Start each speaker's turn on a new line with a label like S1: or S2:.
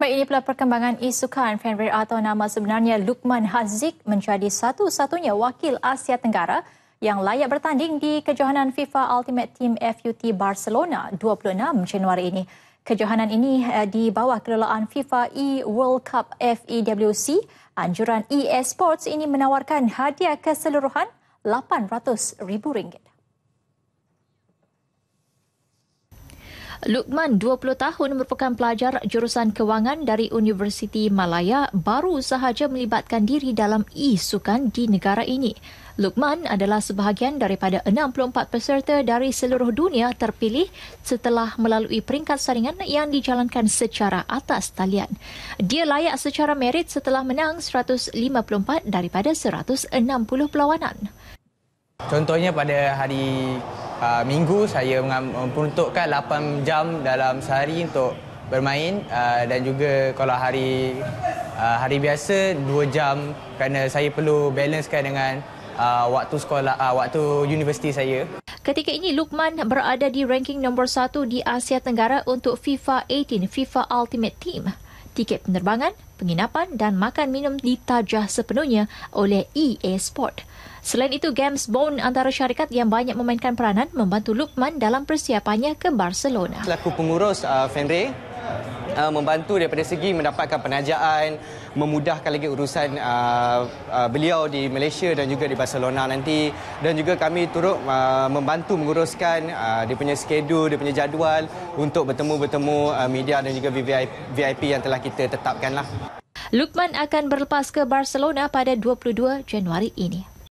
S1: Baik, ini pula perkembangan isukan Fenrir atau nama sebenarnya Lukman Hazik menjadi satu-satunya wakil Asia Tenggara yang layak bertanding di kejohanan FIFA Ultimate Team FUT Barcelona 26 Januari ini. Kejohanan ini eh, di bawah kelolaan FIFA E World Cup FEWC. Anjuran e Sports ini menawarkan hadiah keseluruhan RM800,000. Lukman, 20 tahun merupakan pelajar jurusan kewangan dari Universiti Malaya baru sahaja melibatkan diri dalam e-sukan di negara ini. Lukman adalah sebahagian daripada 64 peserta dari seluruh dunia terpilih setelah melalui peringkat saringan yang dijalankan secara atas talian. Dia layak secara merit setelah menang 154 daripada 160 perlawanan.
S2: Contohnya pada hari uh, minggu saya memperuntukkan 8 jam dalam sehari untuk bermain uh, dan juga kalau hari uh, hari biasa 2 jam kerana saya perlu balancekan dengan uh, waktu sekolah uh, waktu universiti saya.
S1: Ketika ini Lukman berada di ranking nombor satu di Asia Tenggara untuk FIFA 18 FIFA Ultimate Team tiket penerbangan, penginapan dan makan minum ditajah sepenuhnya oleh EA Sport. Selain itu, Games Bond antara syarikat yang banyak memainkan peranan membantu Lukman dalam persiapannya ke Barcelona.
S3: Selaku pengurus uh, Fenway, uh, membantu daripada segi mendapatkan penajaan, memudahkan lagi urusan uh, uh, beliau di Malaysia dan juga di Barcelona nanti dan juga kami turut uh, membantu menguruskan uh, dia punya schedule, dia punya jadual untuk bertemu-bertemu uh, media dan juga VIP yang telah kita tetapkanlah.
S1: Lukman akan berlepas ke Barcelona pada 22 Januari ini.